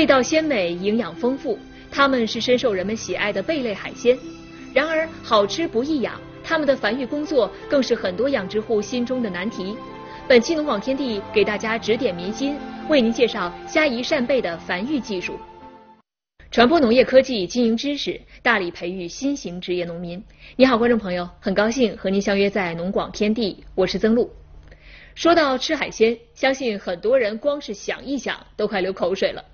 味道鲜美，营养丰富，它们是深受人们喜爱的贝类海鲜。然而，好吃不易养，它们的繁育工作更是很多养殖户心中的难题。本期农广天地给大家指点迷津，为您介绍虾夷扇贝的繁育技术，传播农业科技，经营知识，大力培育新型职业农民。你好，观众朋友，很高兴和您相约在农广天地，我是曾璐。说到吃海鲜，相信很多人光是想一想都快流口水了。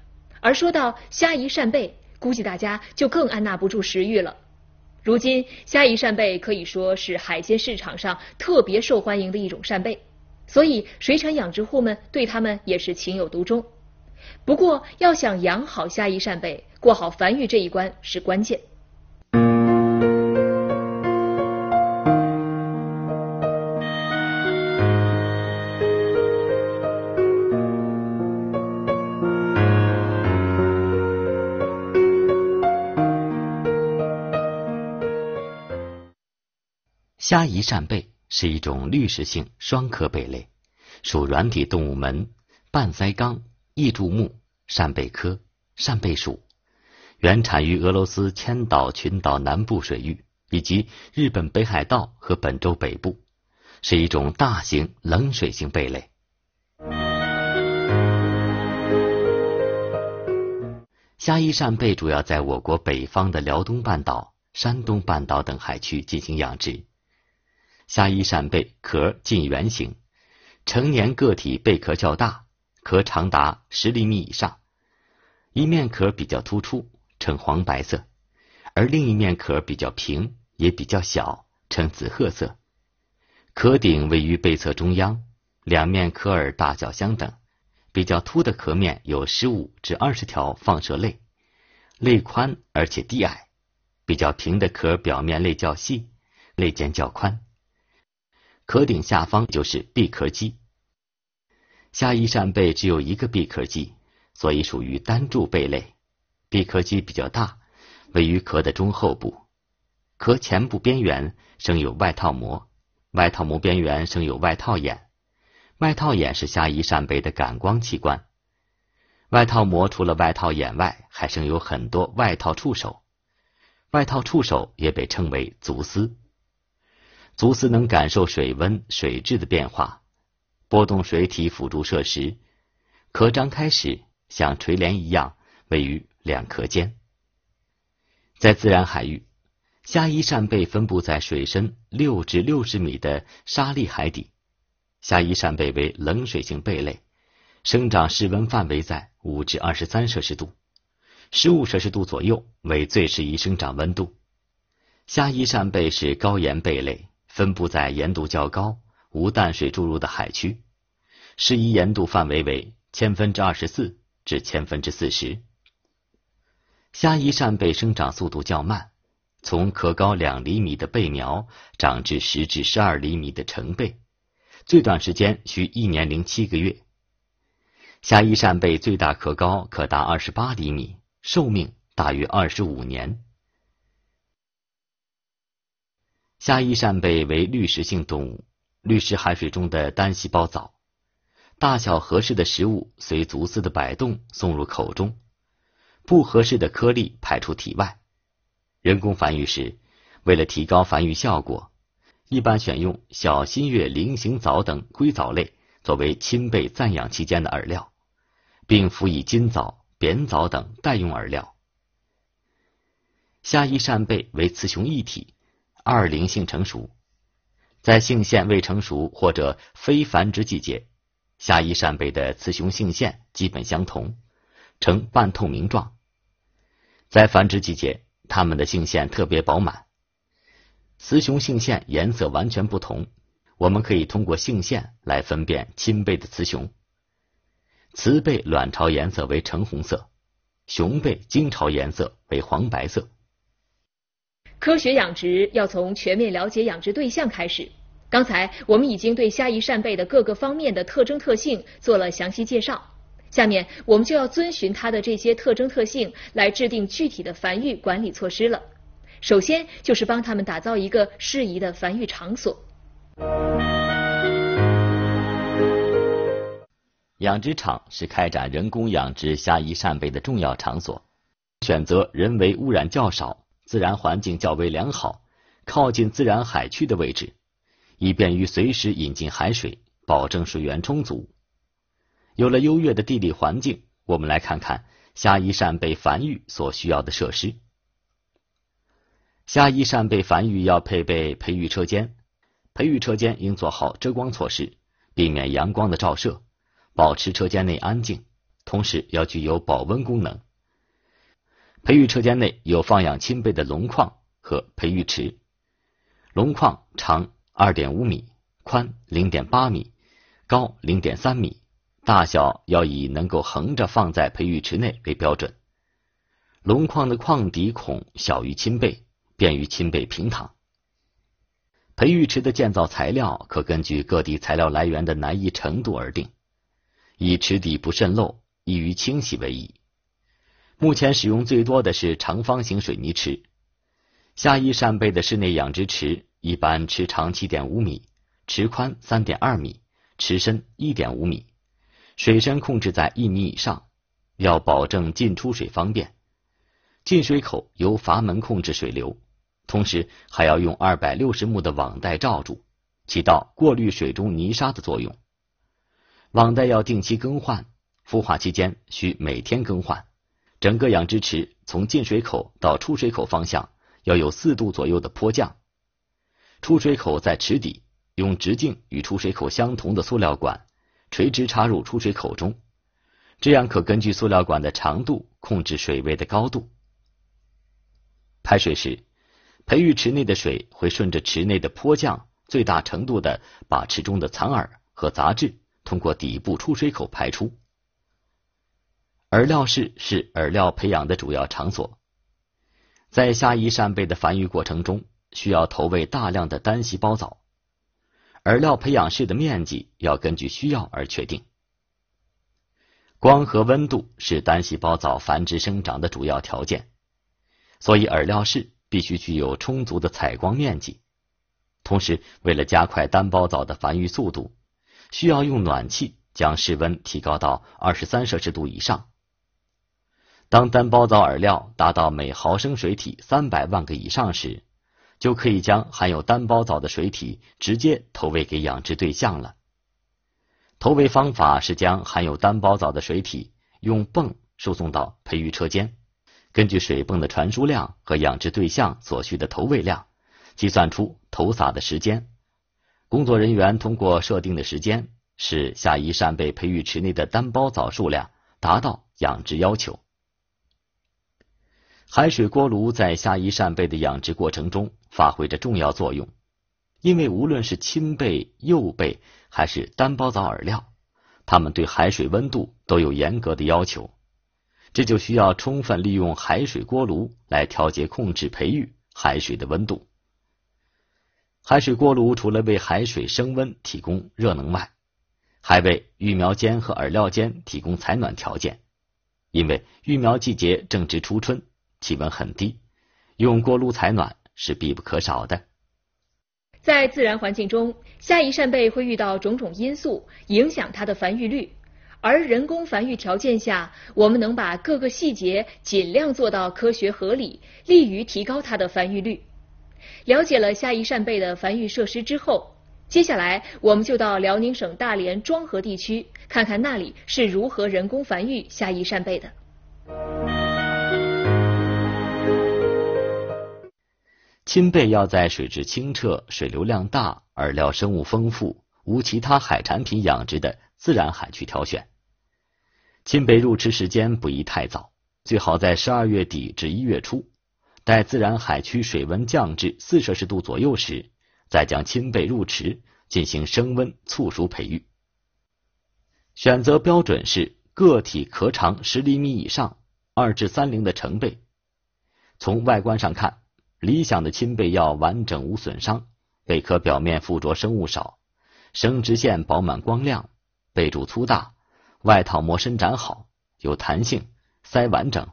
而说到虾夷扇贝，估计大家就更按捺不住食欲了。如今，虾夷扇贝可以说是海鲜市场上特别受欢迎的一种扇贝，所以水产养殖户们对它们也是情有独钟。不过，要想养好虾夷扇贝，过好繁育这一关是关键。虾夷扇贝是一种滤食性双壳贝类，属软体动物门半鳃纲异柱目扇贝科扇贝属，原产于俄罗斯千岛群岛南部水域以及日本北海道和本州北部，是一种大型冷水性贝类。虾夷扇贝主要在我国北方的辽东半岛、山东半岛等海区进行养殖。下衣扇贝壳近圆形，成年个体贝壳较大，壳长达十厘米以上。一面壳比较突出，呈黄白色；而另一面壳比较平，也比较小，呈紫褐色。壳顶位于背侧中央，两面壳耳大小相等。比较凸的壳面有十五至二十条放射肋，肋宽而且低矮；比较平的壳表面肋较细，肋间较宽。壳顶下方就是闭壳肌。虾夷扇贝只有一个闭壳肌，所以属于单柱贝类。闭壳肌比较大，位于壳的中后部。壳前部边缘生有外套膜，外套膜边缘生有外套眼。外套眼是虾夷扇贝的感光器官。外套膜除了外套眼外，还生有很多外套触手。外套触手也被称为足丝。足丝能感受水温、水质的变化，波动水体辅助摄食。壳张开时，像垂帘一样位于两壳间。在自然海域，虾夷扇贝分布在水深六至六十米的沙砾海底。虾夷扇贝为冷水性贝类，生长室温范围在五至二十三摄氏度，十五摄氏度左右为最适宜生长温度。虾夷扇贝是高盐贝类。分布在盐度较高、无淡水注入的海区，适宜盐度范围为千分之二十四至千分之四十。虾夷扇贝生长速度较慢，从壳高两厘米的贝苗长至十至十二厘米的成贝，最短时间需一年零七个月。虾夷扇贝最大壳高可达二十八厘米，寿命大约二十五年。虾夷扇贝为滤食性动物，滤食海水中的单细胞藻。大小合适的食物随足丝的摆动送入口中，不合适的颗粒排出体外。人工繁育时，为了提高繁育效果，一般选用小新月菱形藻等硅藻类作为亲贝暂养期间的饵料，并辅以金藻、扁藻等代用饵料。虾夷扇贝为雌雄一体。二龄性成熟，在性腺未成熟或者非繁殖季节，下一扇贝的雌雄性腺基本相同，呈半透明状。在繁殖季节，它们的性腺特别饱满。雌雄性腺颜色完全不同，我们可以通过性腺来分辨亲贝的雌雄。雌贝卵巢颜色为橙红色，雄贝精巢颜色为黄白色。科学养殖要从全面了解养殖对象开始。刚才我们已经对虾夷扇贝的各个方面的特征特性做了详细介绍，下面我们就要遵循它的这些特征特性来制定具体的繁育管理措施了。首先就是帮它们打造一个适宜的繁育场所。养殖场是开展人工养殖虾夷扇贝的重要场所，选择人为污染较少。自然环境较为良好，靠近自然海区的位置，以便于随时引进海水，保证水源充足。有了优越的地理环境，我们来看看虾夷扇贝繁育所需要的设施。虾夷扇贝繁育要配备培育车间，培育车间应做好遮光措施，避免阳光的照射，保持车间内安静，同时要具有保温功能。培育车间内有放养亲贝的笼框和培育池。笼框长二点五米，宽零点八米，高零点三米，大小要以能够横着放在培育池内为标准。笼框的框底孔小于亲贝，便于亲贝平躺。培育池的建造材料可根据各地材料来源的难易程度而定，以池底不渗漏、易于清洗为宜。目前使用最多的是长方形水泥池，夏夷扇贝的室内养殖池一般池长七点五米，池宽三点二米，池深一点五米，水深控制在一米以上，要保证进出水方便。进水口由阀门控制水流，同时还要用二百六十目的网袋罩住，起到过滤水中泥沙的作用。网袋要定期更换，孵化期间需每天更换。整个养殖池从进水口到出水口方向要有四度左右的坡降，出水口在池底，用直径与出水口相同的塑料管垂直插入出水口中，这样可根据塑料管的长度控制水位的高度。排水时，培育池内的水会顺着池内的坡降，最大程度的把池中的残饵和杂质通过底部出水口排出。饵料室是饵料培养的主要场所，在虾夷扇贝的繁育过程中，需要投喂大量的单细胞藻。饵料培养室的面积要根据需要而确定。光和温度是单细胞藻繁殖生长的主要条件，所以饵料室必须具有充足的采光面积。同时，为了加快单胞藻的繁育速度，需要用暖气将室温提高到二十三摄氏度以上。当单包藻饵料达到每毫升水体三百万个以上时，就可以将含有单包藻的水体直接投喂给养殖对象了。投喂方法是将含有单包藻的水体用泵输送到培育车间，根据水泵的传输量和养殖对象所需的投喂量，计算出投撒的时间。工作人员通过设定的时间，使下一扇贝培育池内的单包藻数量达到养殖要求。海水锅炉在虾夷扇贝的养殖过程中发挥着重要作用，因为无论是青贝、幼贝还是单包藻饵料，它们对海水温度都有严格的要求，这就需要充分利用海水锅炉来调节控制培育海水的温度。海水锅炉除了为海水升温提供热能外，还为育苗间和饵料间提供采暖条件，因为育苗季节正值初春。气温很低，用锅炉采暖是必不可少的。在自然环境中，虾夷扇贝会遇到种种因素影响它的繁育率，而人工繁育条件下，我们能把各个细节尽量做到科学合理，利于提高它的繁育率。了解了虾夷扇贝的繁育设施之后，接下来我们就到辽宁省大连庄河地区看看那里是如何人工繁育虾夷扇贝的。亲贝要在水质清澈、水流量大、饵料生物丰富、无其他海产品养殖的自然海区挑选。亲贝入池时间不宜太早，最好在十二月底至一月初，待自然海区水温降至四摄氏度左右时，再将亲贝入池进行升温促熟培育。选择标准是个体壳长十厘米以上、二至三零的成贝。从外观上看。理想的亲贝要完整无损伤，贝壳表面附着生物少，生殖腺饱满光亮，贝柱粗大，外套膜伸展好，有弹性，鳃完整。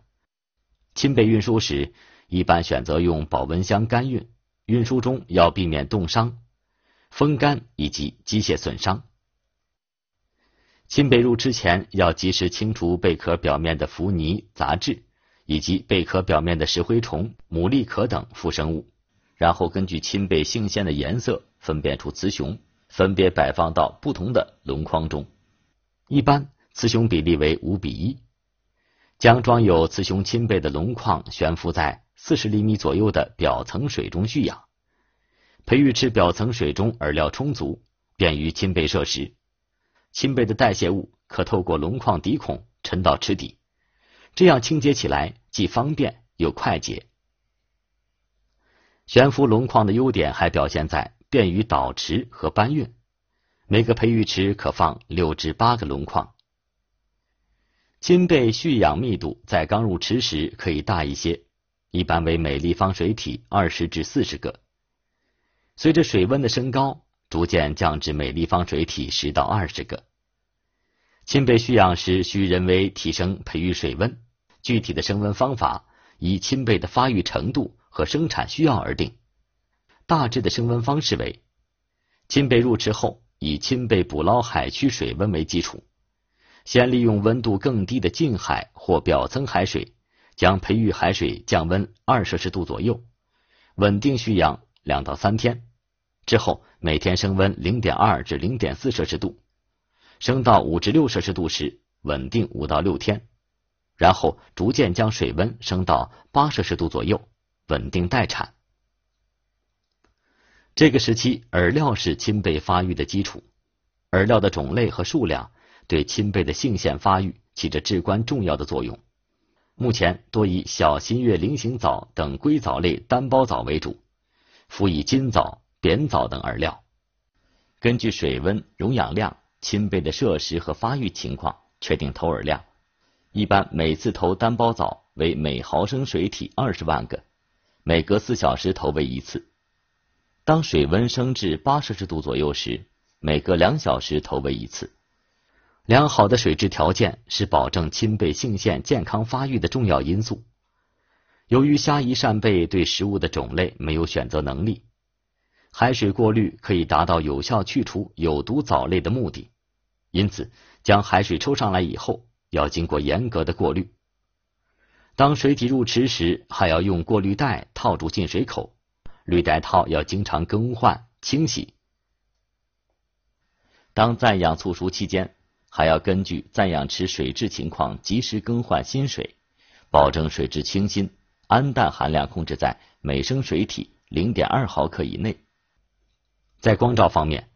亲贝运输时一般选择用保温箱干运，运输中要避免冻伤、风干以及机械损伤。亲贝入之前要及时清除贝壳表面的浮泥、杂质。以及贝壳表面的石灰虫、牡蛎壳等附生物，然后根据亲贝性腺的颜色分辨出雌雄，分别摆放到不同的笼框中。一般雌雄比例为五比一。将装有雌雄亲贝的笼框悬浮在四十厘米左右的表层水中蓄养，培育池表层水中饵料充足，便于亲贝摄食。亲贝的代谢物可透过笼框底孔沉到池底，这样清洁起来。既方便又快捷。悬浮笼框的优点还表现在便于导池和搬运，每个培育池可放六至八个笼框。亲贝蓄养密度在刚入池时可以大一些，一般为每立方水体二十至四十个，随着水温的升高，逐渐降至每立方水体十到二十个。亲贝蓄养时需人为提升培育水温。具体的升温方法以亲贝的发育程度和生产需要而定。大致的升温方式为：亲贝入池后，以亲贝捕捞海区水温为基础，先利用温度更低的近海或表层海水，将培育海水降温二摄氏度左右，稳定蓄养两到三天之后，每天升温零点二至零点四摄氏度，升到五至六摄氏度时，稳定五到六天。然后逐渐将水温升到八摄氏度左右，稳定待产。这个时期饵料是亲贝发育的基础，饵料的种类和数量对亲贝的性腺发育起着至关重要的作用。目前多以小新月菱形藻等硅藻类单胞藻为主，辅以金藻、扁藻等饵料。根据水温、溶氧量、亲贝的摄食和发育情况，确定投饵量。一般每次投单胞藻为每毫升水体二十万个，每隔四小时投喂一次。当水温升至八摄氏度左右时，每隔两小时投喂一次。良好的水质条件是保证亲贝性腺健康发育的重要因素。由于虾夷扇贝对食物的种类没有选择能力，海水过滤可以达到有效去除有毒藻类的目的。因此，将海水抽上来以后。要经过严格的过滤。当水体入池时，还要用过滤袋套住进水口，滤袋套要经常更换清洗。当暂养促熟期间，还要根据暂养池水质情况及时更换新水，保证水质清新，氨氮含量控制在每升水体零点二毫克以内。在光照方面，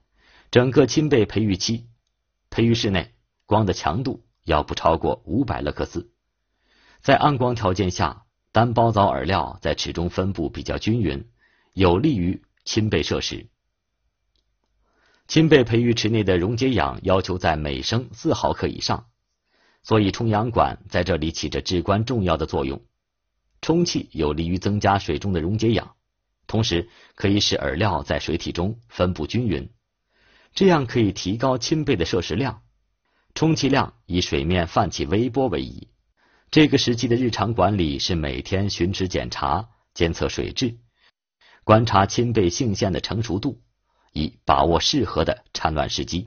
整个亲贝培育期，培育室内光的强度。要不超过五百勒克斯，在暗光条件下，单包藻饵料在池中分布比较均匀，有利于亲贝摄食。亲贝培育池内的溶解氧要求在每升四毫克以上，所以充氧管在这里起着至关重要的作用。充气有利于增加水中的溶解氧，同时可以使饵料在水体中分布均匀，这样可以提高亲贝的摄食量。充其量以水面泛起微波为宜。这个时期的日常管理是每天巡池检查、监测水质、观察亲贝性腺的成熟度，以把握适合的产卵时机。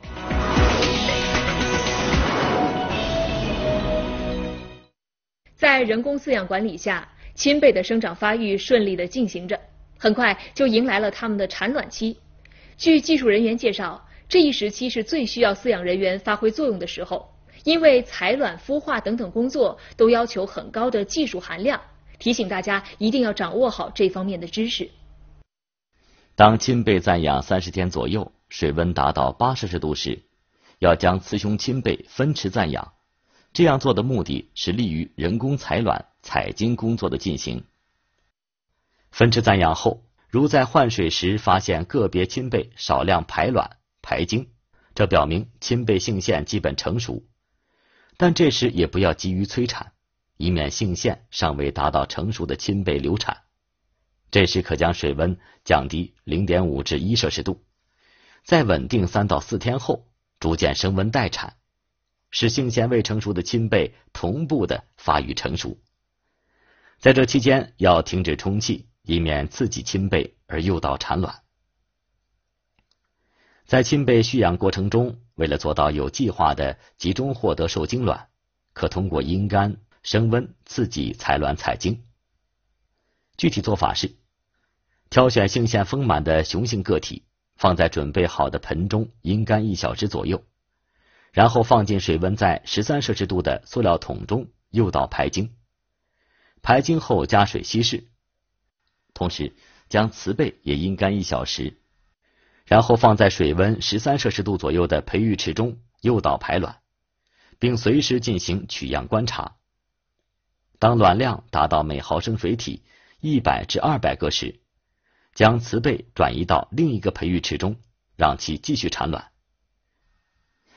在人工饲养管理下，亲贝的生长发育顺利的进行着，很快就迎来了它们的产卵期。据技术人员介绍。这一时期是最需要饲养人员发挥作用的时候，因为采卵、孵化等等工作都要求很高的技术含量。提醒大家一定要掌握好这方面的知识。当亲被暂养三十天左右，水温达到八摄氏度时，要将雌雄亲贝分池暂养。这样做的目的是利于人工采卵、采精工作的进行。分池暂养后，如在换水时发现个别亲贝少量排卵，排精，这表明亲贝性腺基本成熟，但这时也不要急于催产，以免性腺尚未达到成熟的亲贝流产。这时可将水温降低零点五至一摄氏度，在稳定三到四天后，逐渐升温待产，使性腺未成熟的亲贝同步的发育成熟。在这期间，要停止充气，以免刺激亲贝而诱导产卵。在亲贝蓄养过程中，为了做到有计划的集中获得受精卵，可通过阴干升温刺激采卵采精。具体做法是：挑选性腺丰满的雄性个体放在准备好的盆中阴干一小时左右，然后放进水温在十三摄氏度的塑料桶中诱导排精。排精后加水稀释，同时将雌贝也阴干一小时。然后放在水温十三摄氏度左右的培育池中诱导排卵，并随时进行取样观察。当卵量达到每毫升水体一百至二百个时，将雌贝转移到另一个培育池中，让其继续产卵。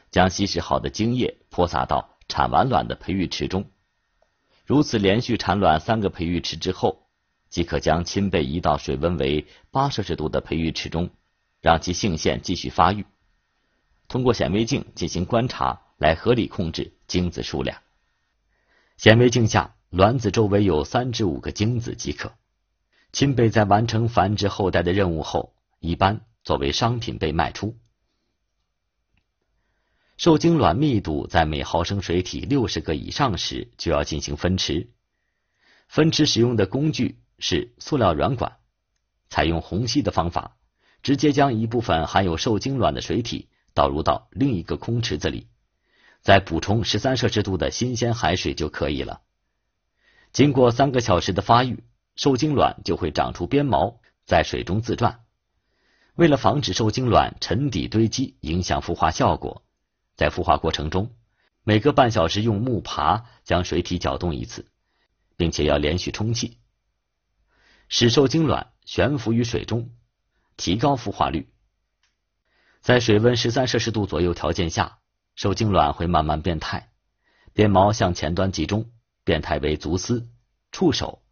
将稀释好的精液泼洒到产完卵的培育池中，如此连续产卵三个培育池之后，即可将亲贝移到水温为八摄氏度的培育池中。让其性腺继续发育，通过显微镜进行观察，来合理控制精子数量。显微镜下，卵子周围有三至五个精子即可。亲贝在完成繁殖后代的任务后，一般作为商品被卖出。受精卵密度在每毫升水体六十个以上时，就要进行分池。分池使用的工具是塑料软管，采用虹吸的方法。直接将一部分含有受精卵的水体导入到另一个空池子里，再补充十三摄氏度的新鲜海水就可以了。经过三个小时的发育，受精卵就会长出鞭毛，在水中自转。为了防止受精卵沉底堆积，影响孵化效果，在孵化过程中，每隔半小时用木耙将水体搅动一次，并且要连续充气，使受精卵悬浮于水中。提高孵化率，在水温十三摄氏度左右条件下，受精卵会慢慢变态，鞭毛向前端集中，变态为足丝、触手，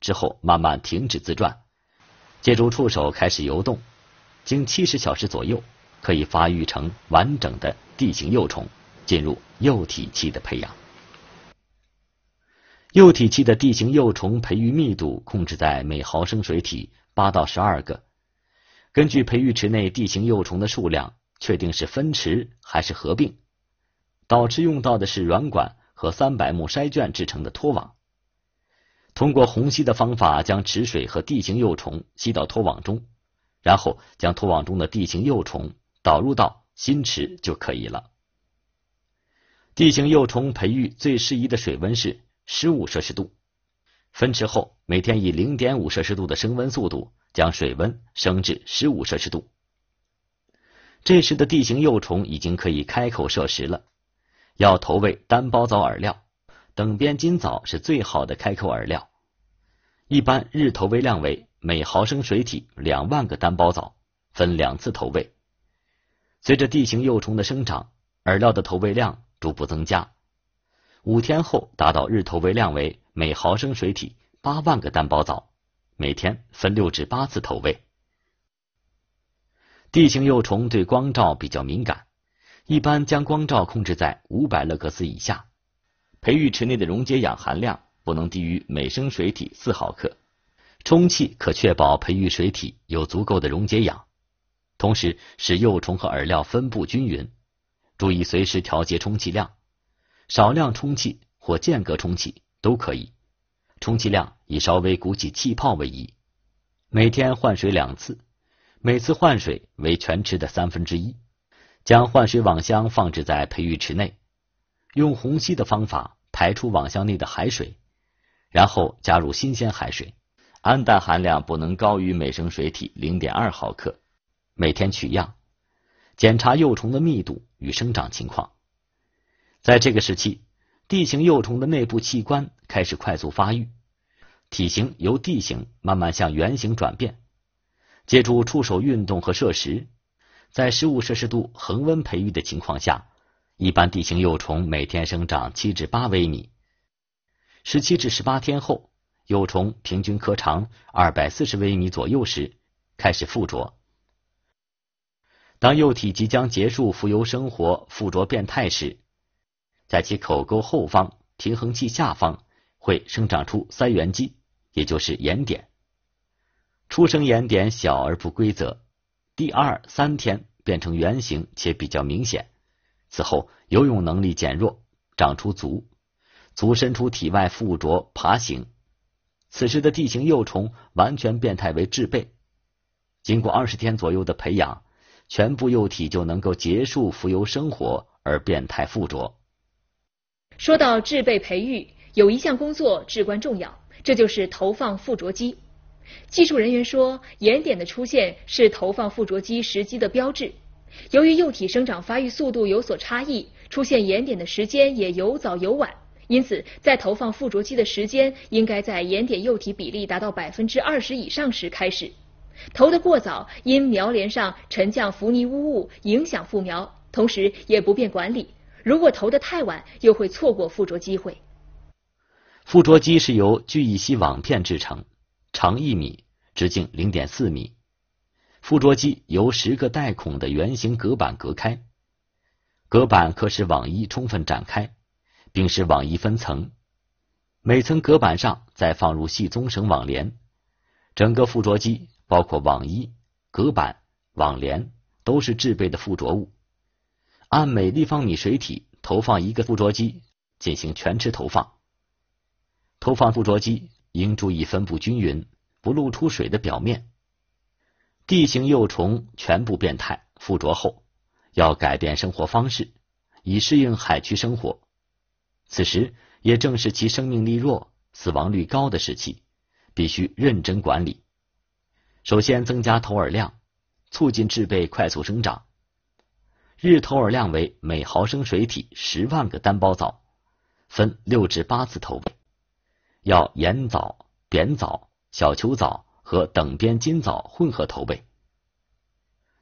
之后慢慢停止自转，借助触手开始游动，经七十小时左右，可以发育成完整的地形幼虫，进入幼体期的培养。幼体期的地形幼虫培育密度控制在每毫升水体八到十二个。根据培育池内地形幼虫的数量，确定是分池还是合并。导池用到的是软管和三百目筛卷制成的拖网，通过虹吸的方法将池水和地形幼虫吸到拖网中，然后将拖网中的地形幼虫导入到新池就可以了。地形幼虫培育最适宜的水温是十五摄氏度。分池后，每天以零点五摄氏度的升温速度。将水温升至十五摄氏度，这时的地形幼虫已经可以开口摄食了。要投喂单包藻饵料，等边金藻是最好的开口饵料。一般日投喂量为每毫升水体两万个单包藻，分两次投喂。随着地形幼虫的生长，饵料的投喂量逐步增加。五天后达到日投喂量为每毫升水体八万个单包藻。每天分六至八次投喂。地型幼虫对光照比较敏感，一般将光照控制在五百勒克斯以下。培育池内的溶解氧含量不能低于每升水体四毫克，充气可确保培育水体有足够的溶解氧，同时使幼虫和饵料分布均匀。注意随时调节充气量，少量充气或间隔充气都可以。充其量以稍微鼓起气泡为宜。每天换水两次，每次换水为全池的三分之一。将换水网箱放置在培育池内，用虹吸的方法排出网箱内的海水，然后加入新鲜海水。氨氮含量不能高于每升水体零点二毫克。每天取样，检查幼虫的密度与生长情况。在这个时期。地形幼虫的内部器官开始快速发育，体型由地形慢慢向圆形转变。借助触手运动和摄食，在十五摄氏度恒温培育的情况下，一般地形幼虫每天生长七至八微米。十七至十八天后，幼虫平均壳长二百四十微米左右时，开始附着。当幼体即将结束浮游生活、附着变态时。在其口沟后方、平衡器下方会生长出腮圆肌，也就是眼点。出生眼点小而不规则，第二三天变成圆形且比较明显。此后游泳能力减弱，长出足，足伸出体外附着爬行。此时的地形幼虫完全变态为稚贝。经过二十天左右的培养，全部幼体就能够结束浮游生活而变态附着。说到制备培育，有一项工作至关重要，这就是投放附着机。技术人员说，盐点的出现是投放附着机时机的标志。由于幼体生长发育速度有所差异，出现盐点的时间也有早有晚，因此，在投放附着机的时间应该在盐点幼体比例达到百分之二十以上时开始。投得过早，因苗帘上沉降浮泥污物，影响复苗，同时也不便管理。如果投的太晚，又会错过附着机会。附着机是由聚乙烯网片制成，长一米，直径零点四米。附着机由十个带孔的圆形隔板隔开，隔板可使网衣充分展开，并使网衣分层。每层隔板上再放入细棕绳网帘。整个附着机包括网衣、隔板、网帘，都是制备的附着物。按每立方米水体投放一个附着剂进行全池投放。投放附着剂应注意分布均匀，不露出水的表面。地形幼虫全部变态附着后，要改变生活方式，以适应海区生活。此时也正是其生命力弱、死亡率高的时期，必须认真管理。首先增加投饵量，促进稚贝快速生长。日投饵量为每毫升水体十万个单胞藻，分六至八次投喂，要盐藻、扁藻、小球藻和等边金藻混合投喂。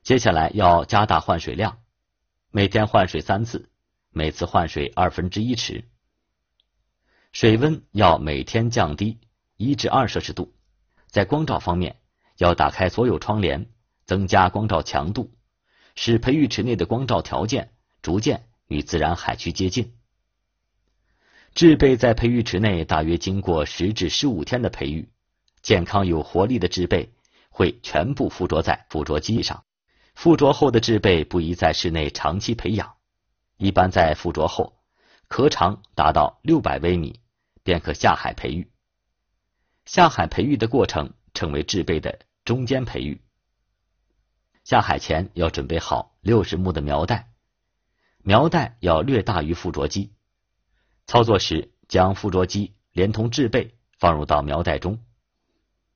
接下来要加大换水量，每天换水三次，每次换水二分之一池。水温要每天降低一至二摄氏度。在光照方面，要打开所有窗帘，增加光照强度。使培育池内的光照条件逐渐与自然海区接近。制备在培育池内大约经过十至十五天的培育，健康有活力的制备会全部附着在附着机上。附着后的制备不宜在室内长期培养，一般在附着后壳长达到六百微米便可下海培育。下海培育的过程称为制备的中间培育。下海前要准备好六十目的苗袋，苗袋要略大于附着机。操作时将附着机连同制备放入到苗袋中，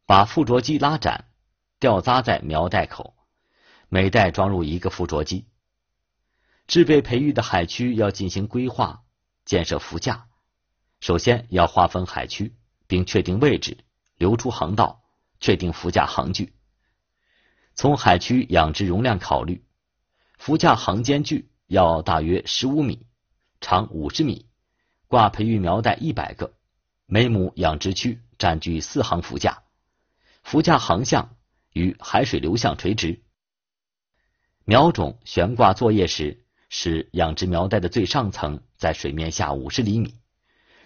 把附着机拉展，吊扎在苗袋口，每袋装入一个附着机。制备培育的海区要进行规划建设浮架，首先要划分海区并确定位置，留出航道，确定浮架航距。从海区养殖容量考虑，浮架行间距要大约十五米，长五十米，挂培育苗袋一百个，每亩养殖区占据四行浮架。浮架航向与海水流向垂直。苗种悬挂作业时，使养殖苗袋的最上层在水面下五十厘米。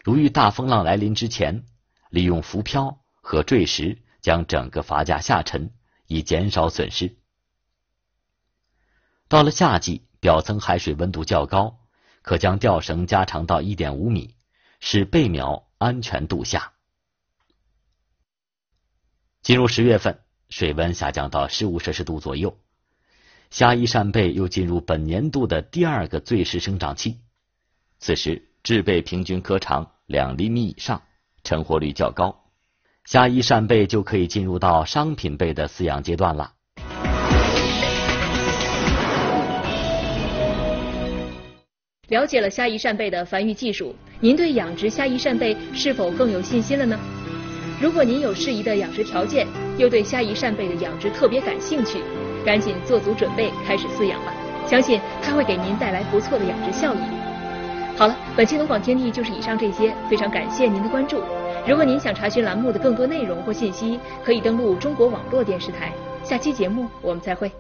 如遇大风浪来临之前，利用浮漂和坠石将整个筏架下沉。以减少损失。到了夏季，表层海水温度较高，可将钓绳加长到一点五米，使贝苗安全度夏。进入十月份，水温下降到十五摄氏度左右，虾夷扇贝又进入本年度的第二个最适生长期。此时，稚贝平均壳长两厘米以上，成活率较高。虾夷扇贝就可以进入到商品贝的饲养阶段了。了解了虾夷扇贝的繁育技术，您对养殖虾夷扇贝是否更有信心了呢？如果您有适宜的养殖条件，又对虾夷扇贝的养殖特别感兴趣，赶紧做足准备开始饲养吧，相信它会给您带来不错的养殖效益。好了，本期农广天地就是以上这些，非常感谢您的关注。如果您想查询栏目的更多内容或信息，可以登录中国网络电视台。下期节目我们再会。